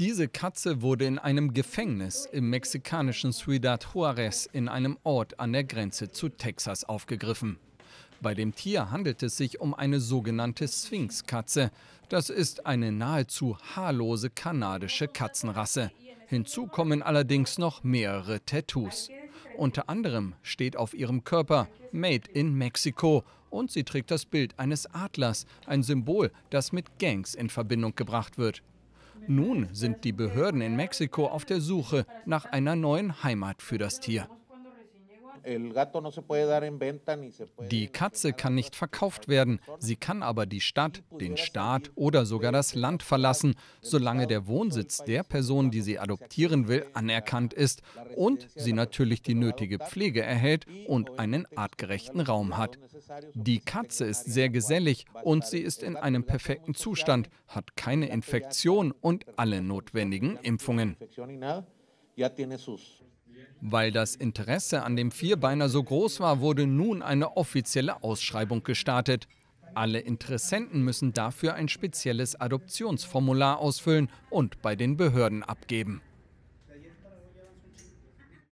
Diese Katze wurde in einem Gefängnis im mexikanischen Ciudad Juarez in einem Ort an der Grenze zu Texas aufgegriffen. Bei dem Tier handelt es sich um eine sogenannte Sphinx-Katze. Das ist eine nahezu haarlose kanadische Katzenrasse. Hinzu kommen allerdings noch mehrere Tattoos. Unter anderem steht auf ihrem Körper Made in Mexico und sie trägt das Bild eines Adlers, ein Symbol, das mit Gangs in Verbindung gebracht wird. Nun sind die Behörden in Mexiko auf der Suche nach einer neuen Heimat für das Tier. Die Katze kann nicht verkauft werden, sie kann aber die Stadt, den Staat oder sogar das Land verlassen, solange der Wohnsitz der Person, die sie adoptieren will, anerkannt ist und sie natürlich die nötige Pflege erhält und einen artgerechten Raum hat. Die Katze ist sehr gesellig und sie ist in einem perfekten Zustand, hat keine Infektion und alle notwendigen Impfungen. Weil das Interesse an dem Vierbeiner so groß war, wurde nun eine offizielle Ausschreibung gestartet. Alle Interessenten müssen dafür ein spezielles Adoptionsformular ausfüllen und bei den Behörden abgeben.